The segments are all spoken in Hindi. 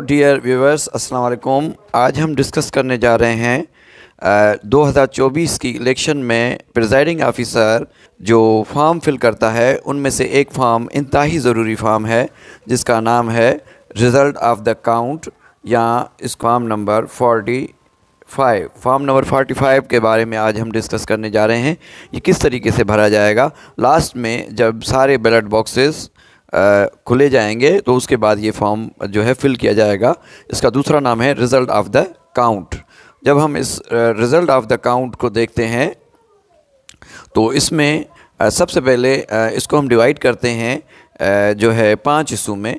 डियर व्यूवर्स अस्सलाम वालेकुम आज हम डिस्कस करने जा रहे हैं आ, 2024 की इलेक्शन में प्रिजाइडिंग ऑफिसर जो फॉर्म फिल करता है उनमें से एक फॉर्म इंतहाई ज़रूरी फॉर्म है जिसका नाम है रिज़ल्ट ऑफ द काउंट या इस form number forty five form number forty five के बारे में आज हम डिस्कस करने जा रहे हैं ये किस तरीके से भरा जाएगा लास्ट में जब सारे बैलेट बॉक्सेस खुले जाएंगे तो उसके बाद ये फॉर्म जो है फिल किया जाएगा इसका दूसरा नाम है रिज़ल्ट ऑफ़ द काउंट जब हम इस रिज़ल्ट ऑफ़ द काउंट को देखते हैं तो इसमें सबसे पहले इसको हम डिवाइड करते हैं जो है पाँच हिस्सों में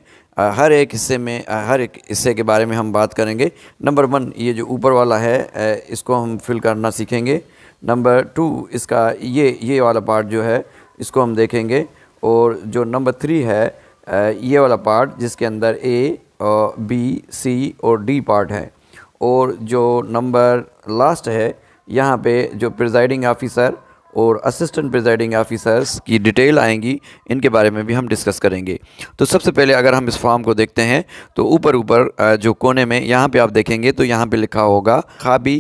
हर एक हिस्से में हर एक हिस्से के बारे में हम बात करेंगे नंबर वन ये जो ऊपर वाला है इसको हम फिल करना सीखेंगे नंबर टू इसका ये ये वाला पार्ट जो है इसको हम देखेंगे और जो नंबर थ्री है ये वाला पार्ट जिसके अंदर ए बी सी और डी पार्ट है और जो नंबर लास्ट है यहाँ पे जो प्रिजाइडिंग ऑफिसर और असिस्टेंट प्रिजाइडिंग ऑफिसर्स की डिटेल आएंगी इनके बारे में भी हम डिस्कस करेंगे तो सबसे पहले अगर हम इस फॉर्म को देखते हैं तो ऊपर ऊपर जो कोने में यहाँ पे आप देखेंगे तो यहाँ पे लिखा होगा खाबी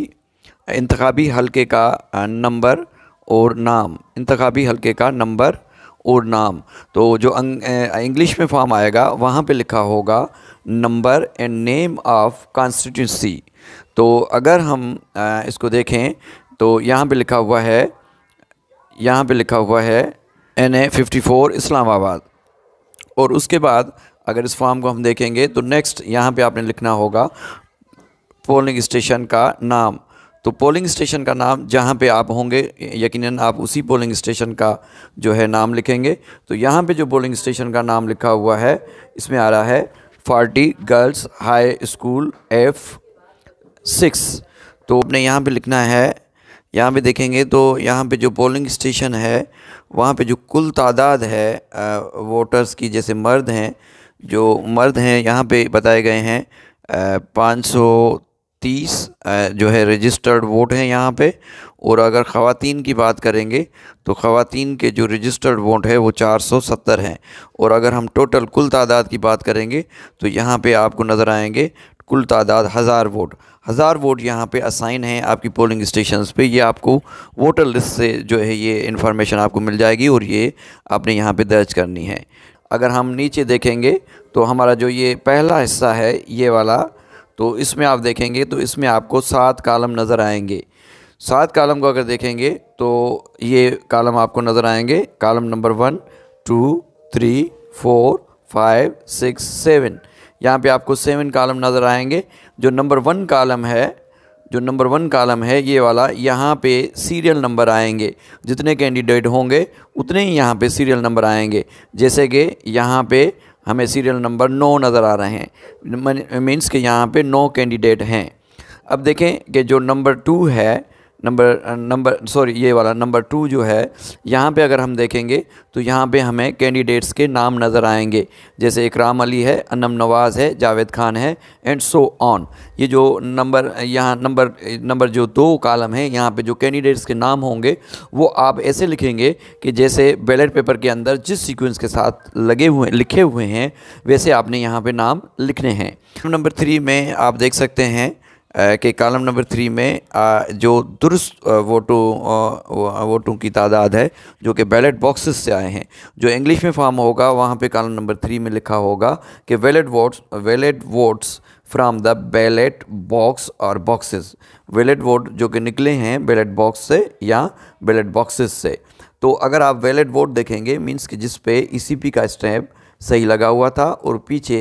इंतबी हलके का नंबर और नाम इंतबी हलके का नंबर और नाम तो जो इंग्लिश में फॉर्म आएगा वहाँ पे लिखा होगा number and name of constituency तो अगर हम इसको देखें तो यहाँ पे लिखा हुआ है यहाँ पे लिखा हुआ है N A fifty four Islamabad और उसके बाद अगर इस फॉर्म को हम देखेंगे तो नेक्स्ट यहाँ पे आपने लिखना होगा पोलिंग स्टेशन का नाम तो पोलिंग स्टेशन का नाम जहाँ पे आप होंगे यकीनन आप उसी पोलिंग स्टेशन का जो है नाम लिखेंगे तो यहाँ पे जो पोलिंग स्टेशन का नाम लिखा हुआ है इसमें आ रहा है forty girls high school F six तो आपने यहाँ पे लिखना है यहाँ पे देखेंगे तो यहाँ पे जो पोलिंग स्टेशन है वहाँ पे जो कुल तादाद है वोटर्स की जैसे मर्द हैं जो मर्द हैं यहाँ पर बताए गए हैं पाँच सौ तीस जो है रजिस्टर्ड वोट हैं यहाँ पे और अगर ख़वान की बात करेंगे तो ख़वान के जो रजिस्टर्ड वोट है वो चार सौ सत्तर हैं और अगर हम टोटल कुल तादाद की बात करेंगे तो यहाँ पे आपको नज़र आएंगे कुल तादाद हज़ार वोट हज़ार वोट यहाँ पे असाइन हैं आपकी पोलिंग स्टेशंस पे ये आपको वोटर लिस्ट से जो है ये इन्फॉर्मेशन आपको मिल जाएगी और ये आपने यहाँ पर दर्ज करनी है अगर हम नीचे देखेंगे तो हमारा जो ये पहला हिस्सा है ये वाला तो इसमें आप देखेंगे तो इसमें आपको सात कालम नज़र आएंगे सात कालम को अगर देखेंगे तो ये कालम आपको नज़र आएंगे column number one two three four five six seven यहाँ पे आपको सेवन कालम नज़र आएंगे जो नंबर वन कालम है जो नंबर वन कालम है ये वाला यहाँ पे सीरियल नंबर आएंगे जितने कैंडिडेट होंगे उतने ही यहाँ पे सीरियल नंबर आएंगे जैसे कि यहाँ पे हमें सीरियल नंबर नौ नज़र आ रहे हैं मीन्स के यहाँ पे नौ कैंडिडेट हैं अब देखें कि जो नंबर टू है नंबर नंबर सॉरी ये वाला नंबर टू जो है यहाँ पे अगर हम देखेंगे तो यहाँ पे हमें कैंडिडेट्स के नाम नज़र आएंगे जैसे इकराम अली है अनम नवाज़ है जावेद खान है एंड सो ऑन ये जो नंबर यहाँ नंबर नंबर जो दो कॉलम है यहाँ पे जो कैंडिडेट्स के नाम होंगे वो आप ऐसे लिखेंगे कि जैसे बैलेट पेपर के अंदर जिस सिक्वेंस के साथ लगे हुए लिखे हुए हैं वैसे आपने यहाँ पर नाम लिखने हैं नंबर थ्री में आप देख सकते हैं के कॉलम नंबर थ्री में जो दुरुस्त वोटों वोटों की तादाद है जो कि बैलेट बॉक्सेस से आए हैं जो इंग्लिश में फॉर्म होगा वहाँ पे कॉलम नंबर थ्री में लिखा होगा कि valid votes valid votes from the ballot box और बॉक्सेस वैलेट वोट जो कि निकले हैं बैलेट बॉक्स से या बैलेट बॉक्सेस से तो अगर आप वैलेट वोट देखेंगे मीन्स कि जिस पे पी e का स्टैम्प सही लगा हुआ था और पीछे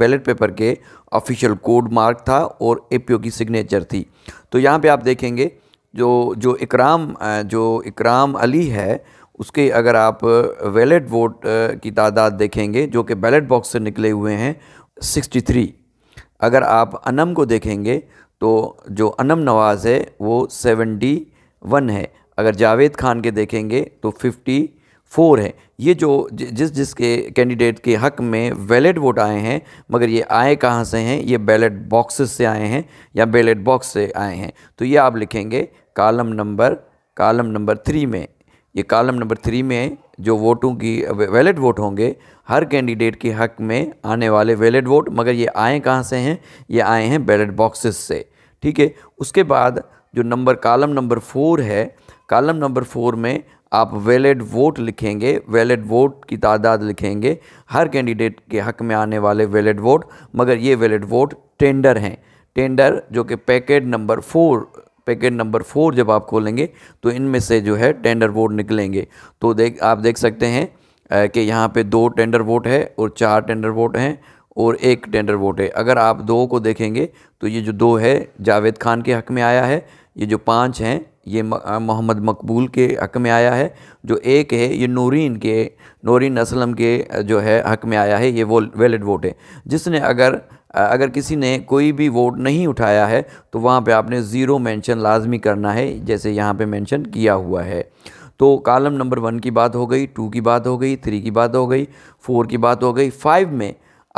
बैलेट पेपर के ऑफिशियल कोड मार्क था और एपीओ की सिग्नेचर थी तो यहाँ पे आप देखेंगे जो जो इकराम जो इकराम अली है उसके अगर आप वैलेट वोट की तादाद देखेंगे जो कि बैलेट बॉक्स से निकले हुए हैं 63 अगर आप अनम को देखेंगे तो जो अनम नवाज़ है वो 71 है अगर जावेद खान के देखेंगे तो फिफ्टी फोर है ये जो जिस जिसके कैंडिडेट के हक में वैलिड वोट आए हैं मगर ये आए कहाँ से हैं ये बैलेट बॉक्सेस से आए हैं या बैलेट बॉक्स से आए हैं तो ये आप लिखेंगे column number column number three में ये कॉलम नंबर थ्री में जो वोटों की वैलिड वोट होंगे हर कैंडिडेट के हक में आने वाले वैलिड वोट मगर ये आए कहाँ से हैं ये आए हैं बैलेट बॉक्सेस से ठीक है उसके बाद जो नंबर कॉलम नंबर फोर है कॉलम नंबर फोर में आप वैलिड वोट लिखेंगे वैलिड वोट की तादाद लिखेंगे हर कैंडिडेट के हक में आने वाले वैलिड वोट मगर ये वैलिड वोट टेंडर हैं टेंडर जो कि packet number four packet number four जब आप खोलेंगे तो इनमें से जो है टेंडर वोट निकलेंगे तो देख आप देख सकते हैं कि यहाँ पे दो टेंडर वोट है और चार टेंडर वोट हैं और एक टेंडर वोट है अगर आप दो को देखेंगे तो ये जो दो है जावेद खान के हक में आया है ये जो पाँच हैं ये मोहम्मद मकबूल के हक में आया है जो एक है ये नूरीन के नूरीन असलम के जो है हक में आया है ये वो वैलिड वोट है जिसने अगर अगर किसी ने कोई भी वोट नहीं उठाया है तो वहाँ पे आपने ज़ीरो मेंशन लाजमी करना है जैसे यहाँ पे मेंशन किया हुआ है तो कॉलम नंबर वन की बात हो गई टू की बात हो गई थ्री की बात हो गई फोर की बात हो गई फाइव में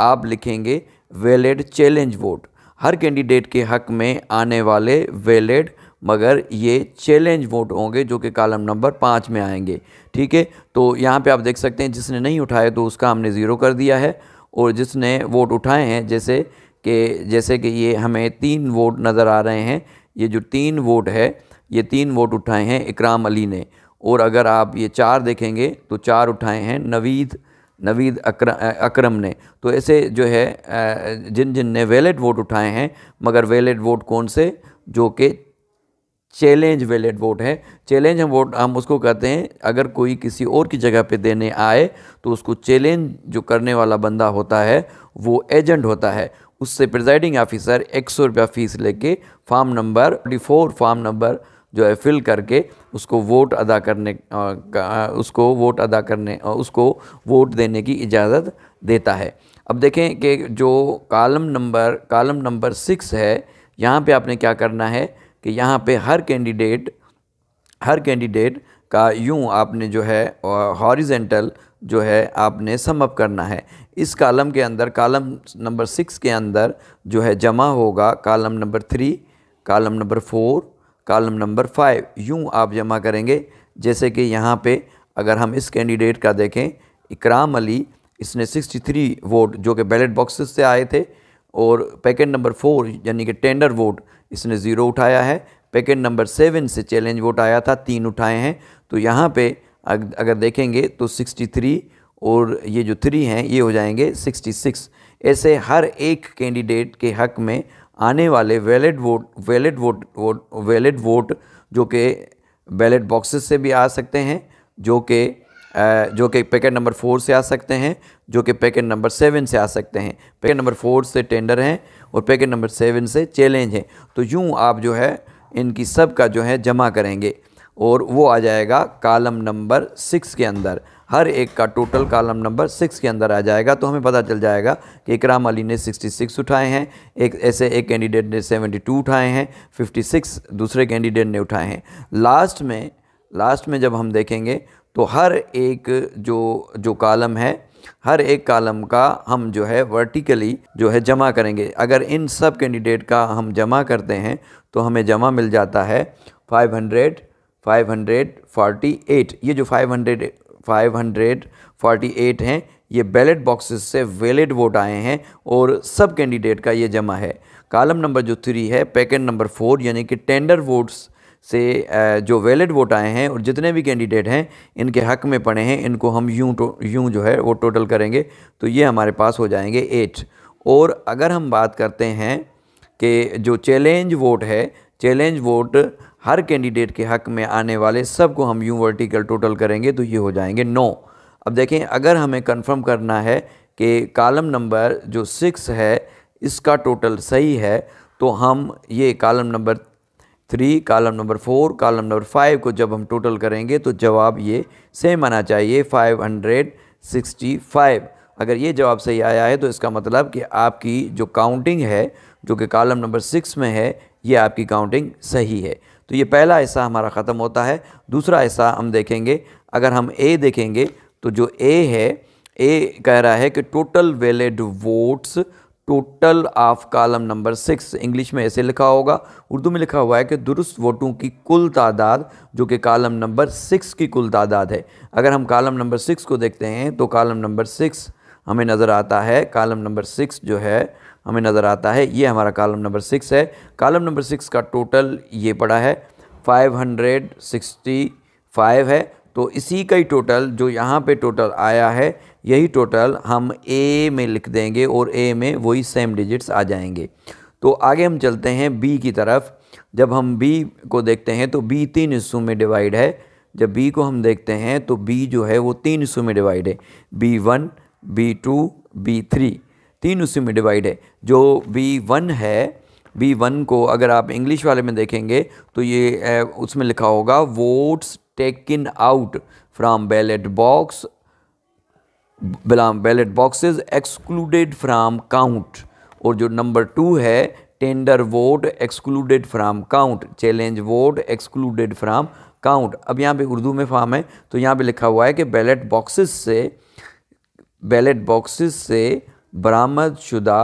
आप लिखेंगे वैलिड चैलेंज वोट हर कैंडिडेट के हक में आने वाले वैलिड मगर ये चैलेंज वोट होंगे जो कि कॉलम नंबर पाँच में आएंगे ठीक है तो यहाँ पे आप देख सकते हैं जिसने नहीं उठाए तो उसका हमने ज़ीरो कर दिया है और जिसने वोट उठाए हैं जैसे कि जैसे कि ये हमें तीन वोट नज़र आ रहे हैं ये जो तीन वोट है ये तीन वोट उठाए हैं इकराम अली ने और अगर आप ये चार देखेंगे तो चार उठाए हैं नवीद नवीद अक्र अक्रम ने तो ऐसे जो है जिन जिन ने वैलिड वोट उठाए हैं मगर वैलिड वोट कौन से जो कि चैलेंज वैलिड वोट है चैलेंज हम वोट हम उसको कहते हैं अगर कोई किसी और की जगह पे देने आए तो उसको चैलेंज जो करने वाला बंदा होता है वो एजेंट होता है उससे प्रिजाइडिंग ऑफिसर एक सौ रुपया फ़ीस लेके form number twenty four form number जो है फिल करके उसको वोट अदा करने उसको वोट अदा करने उसको वोट देने की इजाज़त देता है अब देखें कि जो column number column number six है यहाँ पे आपने क्या करना है कि यहाँ पे हर कैंडिडेट हर कैंडिडेट का यूँ आपने जो है हॉरिजेंटल जो है आपने समअप करना है इस कॉलम के अंदर कॉलम नंबर सिक्स के अंदर जो है जमा होगा column number three column number four column number five यूँ आप जमा करेंगे जैसे कि यहाँ पे अगर हम इस कैंडिडेट का देखें इकराम अली इसने 63 वोट जो कि बैलेट बॉक्सेस से आए थे और पैकेट नंबर फोर यानी कि टेंडर वोट इसने ज़ीरो उठाया है पैकेट नंबर सेवन से चैलेंज वोट आया था तीन उठाए हैं तो यहाँ पे अगर देखेंगे तो 63 और ये जो थ्री हैं ये हो जाएंगे 66 ऐसे हर एक कैंडिडेट के हक में आने वाले valid vote valid vote vote valid vote जो कि बैलेट बॉक्सेस से भी आ सकते हैं जो कि जो कि पैकेट नंबर फोर से आ सकते हैं जो कि पैकेट नंबर सेवन से आ सकते हैं पैकेट नंबर फोर से टेंडर हैं और पैकेट नंबर सेवन से चैलेंज हैं तो यूँ आप जो है इनकी सब का जो है जमा करेंगे और वो आ जाएगा कालम नंबर सिक्स के अंदर हर एक का टोटल कालम नंबर सिक्स के अंदर आ जाएगा तो हमें पता चल जाएगा कि इकराम अली ने सिक्सटी सिक्स उठाए हैं एक ऐसे एक कैंडिडेट ने सेवेंटी टू उठाए हैं फिफ्टी सिक्स दूसरे कैंडिडेट ने उठाए हैं लास्ट में लास्ट में जब हम देखेंगे तो हर एक जो जो कालम है हर एक कालम का हम जो है वर्टिकली जो है जमा करेंगे अगर इन सब कैंडिडेट का हम जमा करते हैं तो हमें जमा मिल जाता है 500 548 ये जो 500 548 हैं ये बैलेट बॉक्सेस से वैलिड वोट आए हैं और सब कैंडिडेट का ये जमा है कालम नंबर जो थ्री है पैकेट नंबर फोर यानी कि टेंडर वोट्स से जो वैलिड वोट आए हैं और जितने भी कैंडिडेट हैं इनके हक में पड़े हैं इनको हम यूं तो, यूं जो है वो टोटल करेंगे तो ये हमारे पास हो जाएंगे एट और अगर हम बात करते हैं कि जो चैलेंज वोट है चैलेंज वोट हर कैंडिडेट के हक में आने वाले सबको हम यूं वर्टिकल टोटल करेंगे तो ये हो जाएंगे नौ अब देखें अगर हमें कन्फर्म करना है कि कॉलम नंबर जो सिक्स है इसका टोटल सही है तो हम ये column number three column number four column number five को जब हम टोटल करेंगे तो जवाब ये सेम आना चाहिए फाइव हंड्रेड सिक्सटी फाइव अगर ये जवाब सही आया है तो इसका मतलब कि आपकी जो काउंटिंग है जो कि कॉलम नंबर सिक्स में है ये आपकी काउंटिंग सही है तो ये पहला हिस्सा हमारा ख़त्म होता है दूसरा हिस्सा हम देखेंगे अगर हम ए देखेंगे तो जो ए है ए कह रहा है कि total valid votes total of column number six English में ऐसे लिखा होगा उर्दू में लिखा हुआ है कि दुरुस्त वोटों की कुल तादाद जो कि कॉलम नंबर सिक्स की कुल तादाद है अगर हम कॉलम नंबर सिक्स को देखते हैं तो कॉलम नंबर सिक्स हमें नज़र आता है कॉलम नंबर सिक्स जो है हमें नज़र आता है ये हमारा कालम नंबर सिक्स है कॉलम नंबर सिक्स का टोटल ये पड़ा है फाइव हंड्रेड सिक्सटी फाइव है तो इसी का ही टोटल जो यहाँ पे टोटल आया है यही टोटल हम ए में लिख देंगे और ए में वही सेम डिजिट्स आ जाएंगे तो आगे हम चलते हैं बी की तरफ जब हम बी को देखते हैं तो बी तीन हिस्सों में डिवाइड है जब बी को हम देखते हैं तो बी जो है वो तीन हिस्सों में डिवाइड है B one B two B three तीन हिस्सों में डिवाइड है जो बी वन है बी वन को अगर आप इंग्लिश वाले में देखेंगे तो ये उसमें लिखा होगा votes taken out from ballot box ballot boxes excluded from count और जो नंबर टू है tender vote excluded from count challenge vote excluded from count अब यहाँ पे उर्दू में फार्म है तो यहाँ पे लिखा हुआ है कि बैलेट बॉक्सेस से बैलेट बॉक्सेस से बरामद शुदा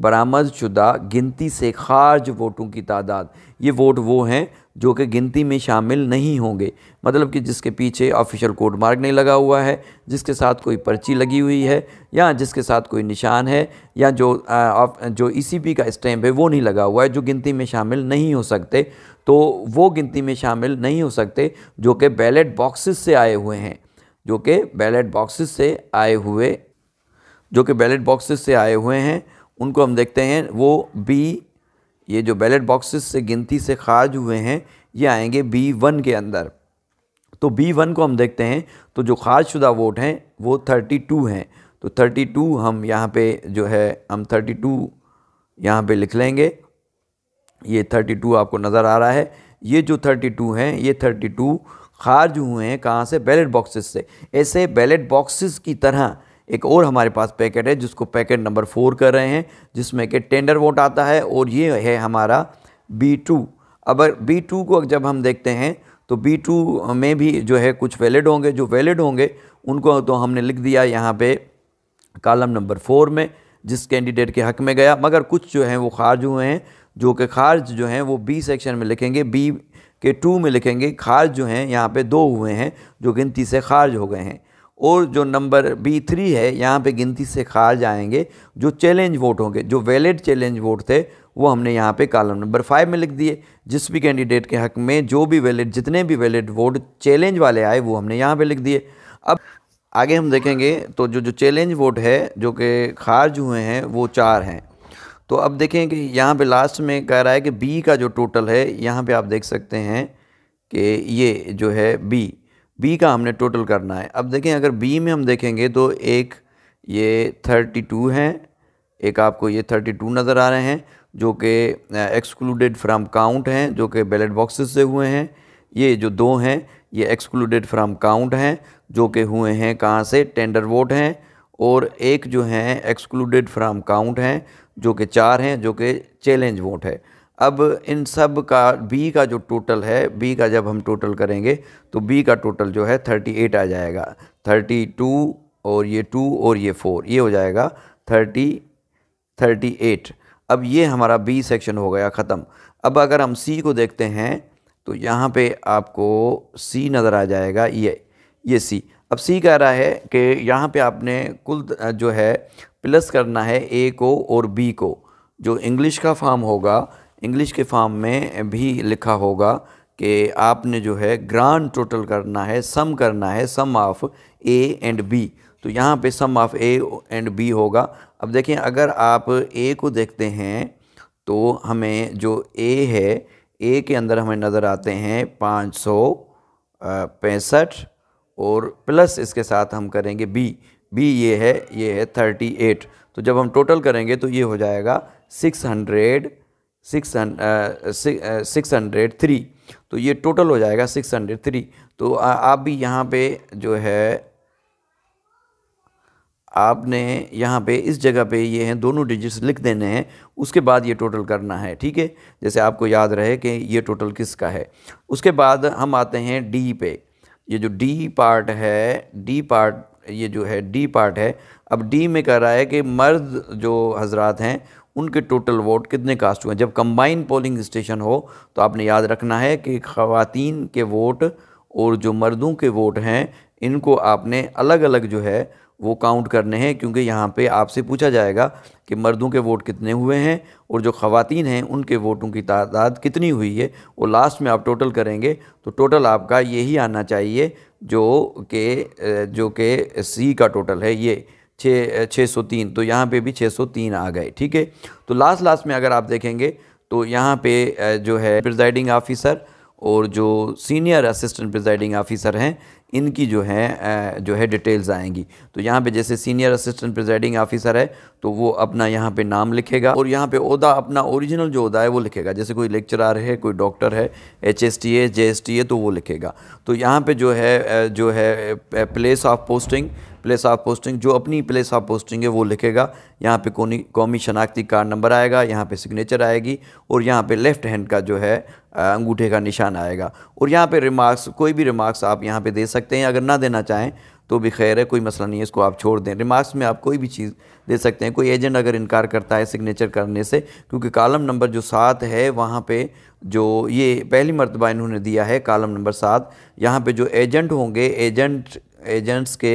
बरामद शुदा गिनती से खारज वोटों की तादाद ये वोट वो हैं जो कि गिनती में शामिल नहीं होंगे मतलब कि जिसके पीछे ऑफिशियल कोड मार्क नहीं लगा हुआ है जिसके साथ कोई पर्ची लगी हुई है या जिसके साथ कोई निशान है या जो आ, जो ईसीपी e का स्टैम्प है वो नहीं लगा हुआ है जो गिनती में शामिल नहीं हो सकते तो वो गिनती में शामिल नहीं हो सकते जो कि बैलेट बॉक्सेस से आए हुए हैं जो कि बैलेट बॉक्सेस से आए हुए जो कि बैलेट बॉक्सेस से आए हुए हैं उनको हम देखते हैं वो बी ये जो बैलेट बॉक्सेस से गिनती से खारिज हुए हैं ये आएंगे बी वन के अंदर तो बी वन को हम देखते हैं तो जो खारजशुदा वोट हैं वो थर्टी टू हैं तो थर्टी टू हम यहाँ पे जो है हम थर्टी टू यहाँ पर लिख लेंगे ये थर्टी टू आपको नज़र आ रहा है ये जो थर्टी टू हैं ये थर्टी टू खारज हुए हैं कहाँ से बैलेट बॉक्सेस से ऐसे बैलेट बॉक्सेस की तरह एक और हमारे पास पैकेट है जिसको पैकेट नंबर फोर कर रहे हैं जिसमें कि टेंडर वोट आता है और ये है हमारा बी टू अब बी टू को जब हम देखते हैं तो बी टू में भी जो है कुछ वैलिड होंगे जो वैलिड होंगे उनको तो हमने लिख दिया यहाँ पे कॉलम नंबर फोर में जिस कैंडिडेट के हक में गया मगर कुछ जो हैं वो खारज हुए हैं जो कि खारज जो हैं वो बी सेक्शन में लिखेंगे बी के टू में लिखेंगे खारज जो हैं यहाँ पे दो हुए हैं जो गिनती से खारज हो गए हैं और जो नंबर बी थ्री है यहाँ पे गिनती से खार जाएंगे जो चैलेंज वोट होंगे जो वैलिड चैलेंज वोट थे वो हमने यहाँ पे कॉलम नंबर फाइव में लिख दिए जिस भी कैंडिडेट के हक में जो भी वैलिड जितने भी वैलिड वोट चैलेंज वाले आए वो हमने यहाँ पे लिख दिए अब आगे हम देखेंगे तो जो जो चैलेंज वोट है जो कि खारज हुए हैं वो चार हैं तो अब देखें कि यहाँ पर लास्ट में कह रहा है कि बी का जो टोटल है यहाँ पर आप देख सकते हैं कि ये जो है बी बी का हमने टोटल करना है अब देखें अगर बी में हम देखेंगे तो एक ये थर्टी टू है एक आपको ये थर्टी टू नज़र आ रहे हैं जो कि एक्सक्लूडेड फ्राम काउंट हैं जो कि बैलेट बॉक्सेस से हुए हैं ये जो दो हैं ये एक्सक्लूडेड फ्राम काउंट हैं जो कि हुए हैं कहाँ से टेंडर वोट हैं और एक जो हैं एक्सक्लूडेड फ्राम काउंट हैं जो कि चार हैं जो कि चैलेंज वोट है अब इन सब का बी का जो टोटल है बी का जब हम टोटल करेंगे तो बी का टोटल जो है थर्टी एट आ जाएगा थर्टी टू और ये टू और ये फोर ये हो जाएगा थर्टी थर्टी एट अब ये हमारा बी सेक्शन हो गया ख़त्म अब अगर हम सी को देखते हैं तो यहाँ पे आपको सी नज़र आ जाएगा ये ये सी अब सी कह रहा है कि यहाँ पे आपने कुल जो है प्लस करना है ए को और बी को जो इंग्लिश का फॉर्म होगा इंग्लिश के फॉर्म में भी लिखा होगा कि आपने जो है ग्रांड टोटल करना है सम करना है sum of A and B तो यहाँ पे sum of A and B होगा अब देखें अगर आप ए को देखते हैं तो हमें जो ए है ए के अंदर हमें नज़र आते हैं पाँच सौ पैंसठ और प्लस इसके साथ हम करेंगे बी बी ये है ये है थर्टी एट तो जब हम टोटल करेंगे तो ये हो जाएगा six hundred six six hundred three तो ये टोटल हो जाएगा सिक्स हंड्रेड थ्री तो आ, आप भी यहाँ पे जो है आपने यहाँ पे इस जगह पे ये हैं दोनों डिजिट्स लिख देने हैं उसके बाद ये टोटल करना है ठीक है जैसे आपको याद रहे कि ये टोटल किसका है उसके बाद हम आते हैं डी पे ये जो डी पार्ट है डी पार्ट ये जो है डी पार्ट है अब डी में कह रहा है कि मर्द जो हजरात हैं उनके टोटल वोट कितने कास्ट हुए जब कंबाइन पोलिंग स्टेशन हो तो आपने याद रखना है कि ख़वातीन के वोट और जो मर्दों के वोट हैं इनको आपने अलग अलग जो है वो काउंट करने हैं क्योंकि यहाँ पे आपसे पूछा जाएगा कि मर्दों के वोट कितने हुए हैं और जो ख़वातीन हैं उनके वोटों की तादाद कितनी हुई है वो लास्ट में आप टोटल करेंगे तो टोटल आपका यही आना चाहिए जो के जो के सी का टोटल है ये छः छः सौ तीन तो यहाँ पे भी छः सौ तीन आ गए ठीक है तो लास्ट लास्ट में अगर आप देखेंगे तो यहाँ पे जो है प्रिजाइडिंग ऑफिसर और जो सीनियर असिस्टेंट प्रिजाइडिंग ऑफिसर हैं इनकी जो है जो है डिटेल्स आएंगी तो यहाँ पे जैसे सीनियर असिस्टेंट प्रिजाइडिंग ऑफिसर है तो वो अपना यहाँ पे नाम लिखेगा और यहाँ पे ओदा अपना ओरिजिनल जो ओदा है वो लिखेगा जैसे कोई लेक्चरार है कोई डॉक्टर है एच एस टी है जे एस टी है तो वो लिखेगा तो यहाँ पे जो है जो है place of posting place of posting जो अपनी प्लेस ऑफ पोस्टिंग है वो लिखेगा यहाँ पे कौमी शनाख्ती कार्ड नंबर आएगा यहाँ पे सिग्नेचर आएगी और यहाँ पे लेफ़्ट हैंड का जो है अंगूठे का निशान आएगा और यहाँ पे रिमार्क्स कोई भी रिमार्क्स आप यहाँ पे दे सकते सकते हैं अगर ना देना चाहें तो भी खैर है कोई मसला नहीं है इसको आप छोड़ दें रिमार्क्स में आप कोई भी चीज़ दे सकते हैं कोई एजेंट अगर इनकार करता है सिग्नेचर करने से क्योंकि कॉलम नंबर जो सात है वहाँ पे जो ये पहली मरतबा इन्होंने दिया है कॉलम नंबर सात यहाँ पे जो एजेंट होंगे एजेंट एजेंट्स के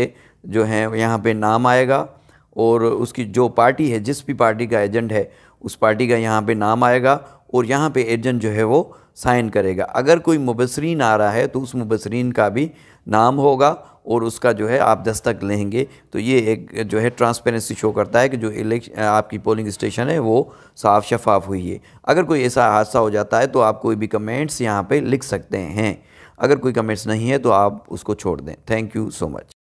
जो हैं यहाँ पे नाम आएगा और उसकी जो पार्टी है जिस भी पार्टी का एजेंट है उस पार्टी का यहाँ पर नाम आएगा और यहाँ पर एजेंट जो है वो साइन करेगा अगर कोई मुबसरीन आ रहा है तो उस मुबसरीन का भी नाम होगा और उसका जो है आप दस्तक लेंगे तो ये एक जो है ट्रांसपेरेंसी शो करता है कि जो इलेक्शन आपकी पोलिंग स्टेशन है वो साफ शफाफ हुई है अगर कोई ऐसा हादसा हो जाता है तो आप कोई भी कमेंट्स यहाँ पे लिख सकते हैं अगर कोई कमेंट्स नहीं है तो आप उसको छोड़ दें थैंक यू सो मच